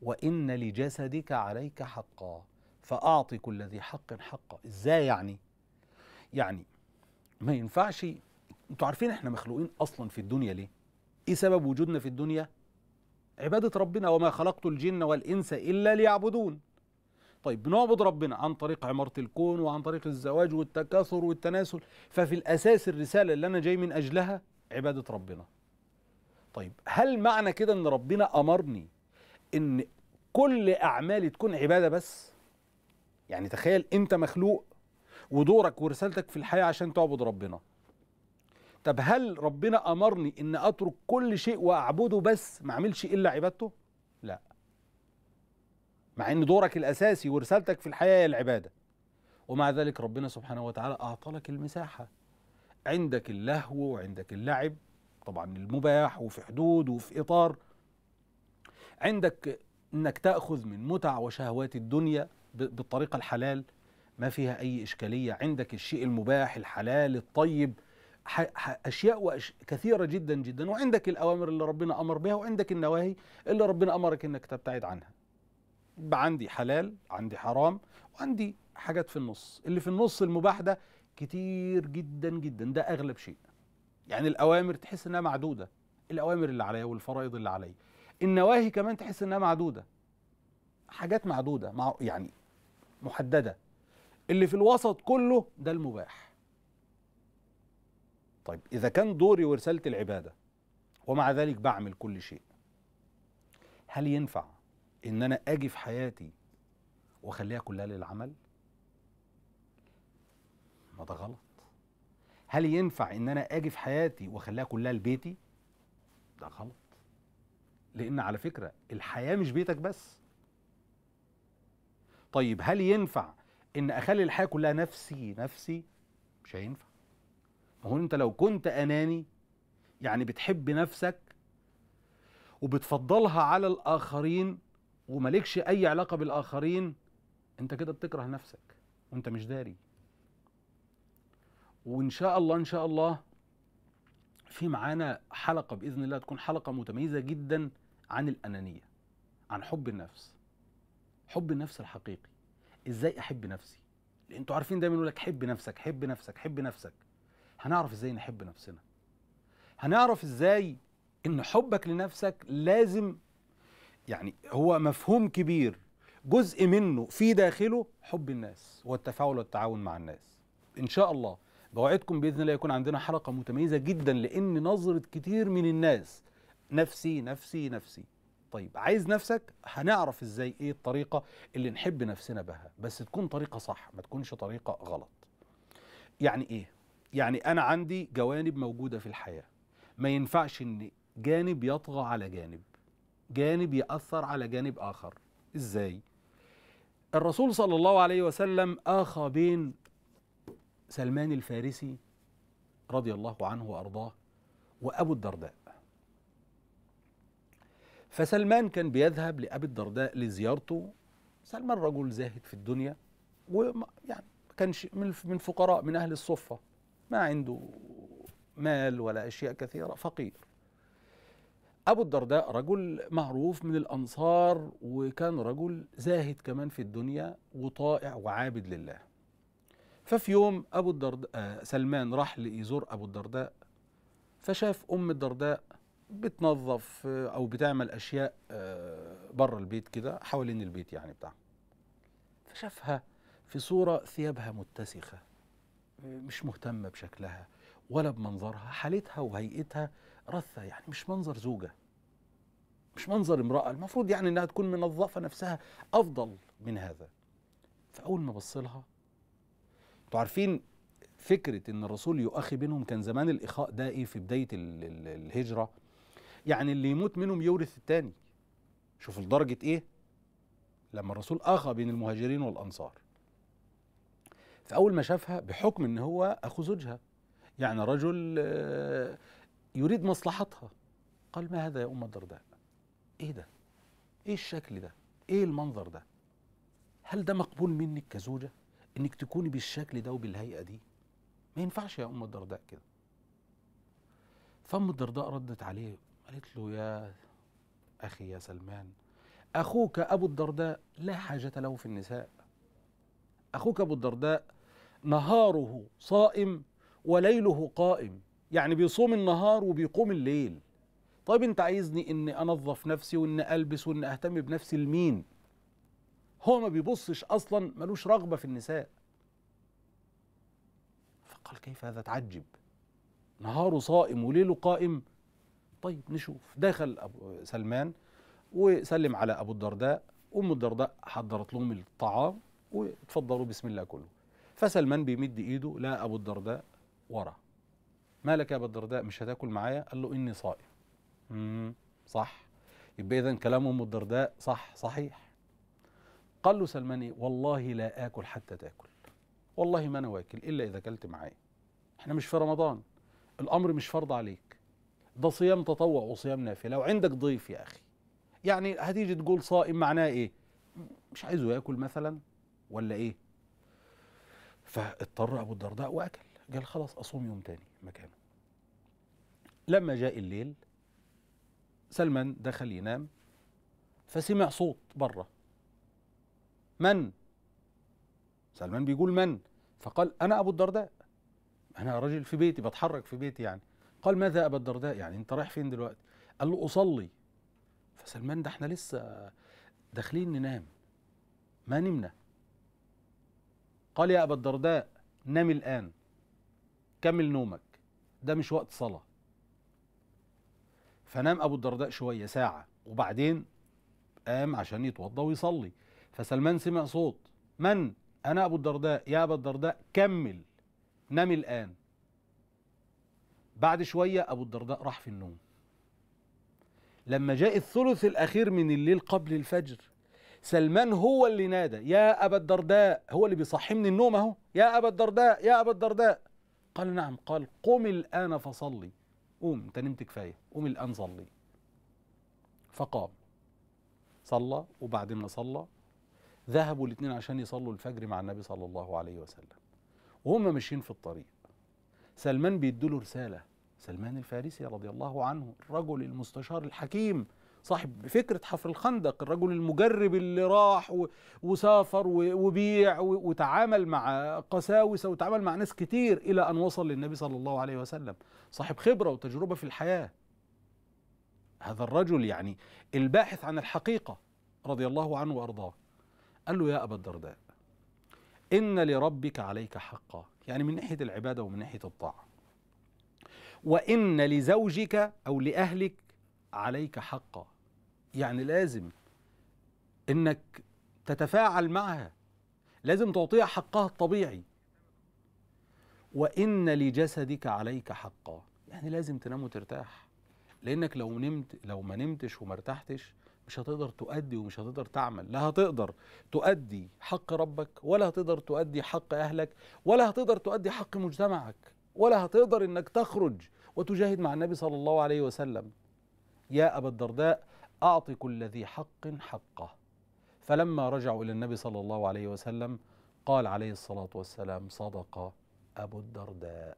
وإن لجسدك عليك حقا فأعطي كل ذي حق حقه إزاي يعني؟ يعني ما ينفعش انتوا عارفين احنا مخلوقين اصلا في الدنيا ليه ايه سبب وجودنا في الدنيا عباده ربنا وما خلقت الجن والانس الا ليعبدون طيب بنعبد ربنا عن طريق عمارة الكون وعن طريق الزواج والتكاثر والتناسل ففي الأساس الرسالة اللي أنا جاي من أجلها عبادة ربنا طيب هل معنى كده أن ربنا أمرني أن كل أعمالي تكون عبادة بس يعني تخيل أنت مخلوق ودورك ورسالتك في الحياه عشان تعبد ربنا طب هل ربنا امرني ان اترك كل شيء واعبده بس ما اعملش الا عبادته لا مع ان دورك الاساسي ورسالتك في الحياه هي العباده ومع ذلك ربنا سبحانه وتعالى اعطى لك المساحه عندك اللهو وعندك اللعب طبعا المباح وفي حدود وفي اطار عندك انك تاخذ من متع وشهوات الدنيا بالطريقه الحلال ما فيها أي إشكالية عندك الشيء المباح الحلال الطيب أشياء وأش... كثيرة جدا جدا وعندك الأوامر اللي ربنا أمر بها وعندك النواهي اللي ربنا أمرك إنك تبتعد عنها عندي حلال عندي حرام وعندي حاجات في النص اللي في النص المباح ده كتير جدا جدا ده أغلب شيء يعني الأوامر تحس إنها معدودة الأوامر اللي عليا والفرائض اللي عليا النواهي كمان تحس إنها معدودة حاجات معدودة مع... يعني محددة اللي في الوسط كله ده المباح طيب إذا كان دوري ورسالة العبادة ومع ذلك بعمل كل شيء هل ينفع إن أنا أجي في حياتي وأخليها كلها للعمل؟ ما ده غلط هل ينفع إن أنا أجي في حياتي وأخليها كلها لبيتي؟ ده غلط لأن على فكرة الحياة مش بيتك بس طيب هل ينفع ان اخلي الحياه كلها نفسي نفسي مش هينفع ما هو انت لو كنت اناني يعني بتحب نفسك وبتفضلها على الاخرين ومالكش اي علاقه بالاخرين انت كده بتكره نفسك وانت مش داري وان شاء الله ان شاء الله في معانا حلقه باذن الله تكون حلقه متميزه جدا عن الانانيه عن حب النفس حب النفس الحقيقي ازاي احب نفسي لان انتوا عارفين دايما يقول لك حب نفسك حب نفسك حب نفسك هنعرف ازاي نحب نفسنا هنعرف ازاي ان حبك لنفسك لازم يعني هو مفهوم كبير جزء منه في داخله حب الناس والتفاعل والتعاون مع الناس ان شاء الله بوعدكم باذن الله يكون عندنا حلقه متميزه جدا لان نظره كتير من الناس نفسي نفسي نفسي طيب عايز نفسك هنعرف ازاي ايه الطريقه اللي نحب نفسنا بها بس تكون طريقه صح ما تكونش طريقه غلط يعني ايه يعني انا عندي جوانب موجوده في الحياه ما ينفعش ان جانب يطغى على جانب جانب ياثر على جانب اخر ازاي الرسول صلى الله عليه وسلم اخى بين سلمان الفارسي رضي الله عنه وارضاه وابو الدرداء فسلمان كان بيذهب لأبي الدرداء لزيارته سلمان رجل زاهد في الدنيا ويعني كانش من فقراء من أهل الصفة ما عنده مال ولا أشياء كثيرة فقير أبو الدرداء رجل معروف من الأنصار وكان رجل زاهد كمان في الدنيا وطائع وعابد لله ففي يوم أبو الدرداء آه، سلمان راح ليزور أبو الدرداء فشاف أم الدرداء بتنظف آه، او بتعمل اشياء آه، بره البيت كده حوالين البيت يعني بتاعها فشافها في صوره ثيابها متسخه مش مهتمه بشكلها ولا بمنظرها حالتها وهيئتها رثه يعني مش منظر زوجه مش منظر امراه المفروض يعني انها تكون منظفه نفسها افضل من هذا فاول ما بص لها انتوا عارفين فكره ان الرسول يؤخي بينهم كان زمان الاخاء ده ايه في بدايه الهجره يعني اللي يموت منهم يورث الثاني شوفوا لدرجة إيه لما الرسول أخى بين المهاجرين والأنصار فأول ما شافها بحكم إن هو أخو زوجها يعني رجل آه، يريد مصلحتها قال ما هذا يا أم الدرداء إيه ده إيه الشكل ده إيه المنظر ده هل ده مقبول منك كزوجة إنك تكوني بالشكل ده وبالهيئة دي ما ينفعش يا أم الدرداء كده فأم الدرداء ردت عليه قالت له يا أخي يا سلمان أخوك أبو الدرداء لا حاجة له في النساء أخوك أبو الدرداء نهاره صائم وليله قائم يعني بيصوم النهار وبيقوم الليل طيب انت عايزني ان انظف نفسي وان البس وان اهتم بنفسي لمين هو ما بيبصش اصلا ملوش رغبه في النساء فقال كيف هذا تعجب نهاره صائم وليله قائم طيب نشوف دخل أبو سلمان وسلم على ابو الدرداء ام الدرداء حضرت لهم الطعام واتفضلوا بسم الله كله فسلمان بيمد ايده لا ابو الدرداء ورا مالك يا ابو الدرداء مش هتاكل معايا قال له اني صائم امم صح يبقى اذا كلام ام الدرداء صح صحيح قال له سلمان إيه؟ والله لا اكل حتى تاكل والله ما انا واكل الا اذا اكلت معايا احنا مش في رمضان الامر مش فرض عليك ده صيام تطوع وصيام نافله وعندك ضيف يا اخي يعني هتيجي تقول صائم معناه ايه مش عايزه ياكل مثلا ولا ايه فاضطر ابو الدرداء واكل قال خلاص اصوم يوم تاني مكانه لما جاء الليل سلمان دخل ينام فسمع صوت بره من سلمان بيقول من فقال انا ابو الدرداء انا رجل في بيتي بتحرك في بيتي يعني قال ماذا أبا الدرداء يعني أنت رايح فين دلوقتي قال له أصلي فسلمان ده احنا لسه داخلين ننام ما نمنا قال يا أبا الدرداء نام الآن كمل نومك ده مش وقت صلاة فنام أبو الدرداء شوية ساعة وبعدين قام عشان يتوضى ويصلي فسلمان سمع صوت من أنا أبو الدرداء يا أبا الدرداء كمل نام الآن بعد شوية أبو الدرداء راح في النوم لما جاء الثلث الأخير من الليل قبل الفجر سلمان هو اللي نادى يا أبا الدرداء هو اللي بيصحي من النوم أهو يا أبا الدرداء يا أبا الدرداء قال نعم قال قم الآن فصلي قوم أنت نمت كفاية قم الآن صلي فقام صلى وبعد ما صلى ذهبوا الاثنين عشان يصلوا الفجر مع النبي صلى الله عليه وسلم وهم ماشيين في الطريق سلمان له رسالة سلمان الفارسي رضي الله عنه الرجل المستشار الحكيم صاحب فكرة حفر الخندق الرجل المجرب اللي راح وسافر وبيع وتعامل مع قساوسة وتعامل مع ناس كتير إلى أن وصل للنبي صلى الله عليه وسلم صاحب خبرة وتجربة في الحياة هذا الرجل يعني الباحث عن الحقيقة رضي الله عنه وأرضاه قال له يا أبا الدرداء إن لربك عليك حقا يعني من ناحية العبادة ومن ناحية الطاعة وإن لزوجك أو لأهلك عليك حقا يعني لازم إنك تتفاعل معها لازم تعطيها حقها الطبيعي وإن لجسدك عليك حقا يعني لازم تنام وترتاح لأنك لو نمت لو ما نمتش وما ارتحتش مش هتقدر تؤدي ومش هتقدر تعمل لا هتقدر تؤدي حق ربك ولا هتقدر تؤدي حق اهلك ولا هتقدر تؤدي حق مجتمعك ولا هتقدر انك تخرج وتجاهد مع النبي صلى الله عليه وسلم يا ابا الدرداء اعط كل ذي حق حقه فلما رجعوا الى النبي صلى الله عليه وسلم قال عليه الصلاه والسلام صدق ابو الدرداء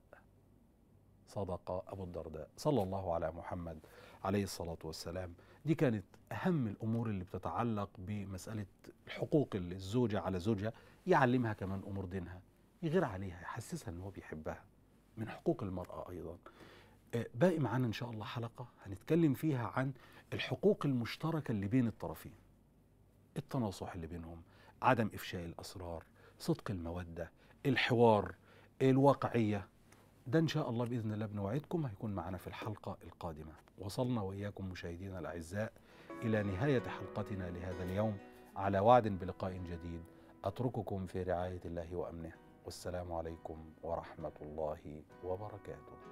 صدق ابو الدرداء صلى الله على محمد عليه الصلاة والسلام دي كانت أهم الأمور اللي بتتعلق بمسألة حقوق الزوجة على زوجها يعلمها كمان أمور دينها يغير عليها يحسسها أنه بيحبها من حقوق المرأة أيضا آه، باقي معانا إن شاء الله حلقة هنتكلم فيها عن الحقوق المشتركة اللي بين الطرفين التناصح اللي بينهم عدم إفشاء الأسرار صدق المودة الحوار الواقعية ده إن شاء الله بإذن الله بنوعدكم هيكون معنا في الحلقة القادمة وصلنا وإياكم مشاهدينا الأعزاء إلى نهاية حلقتنا لهذا اليوم على وعد بلقاء جديد أترككم في رعاية الله وأمنه والسلام عليكم ورحمة الله وبركاته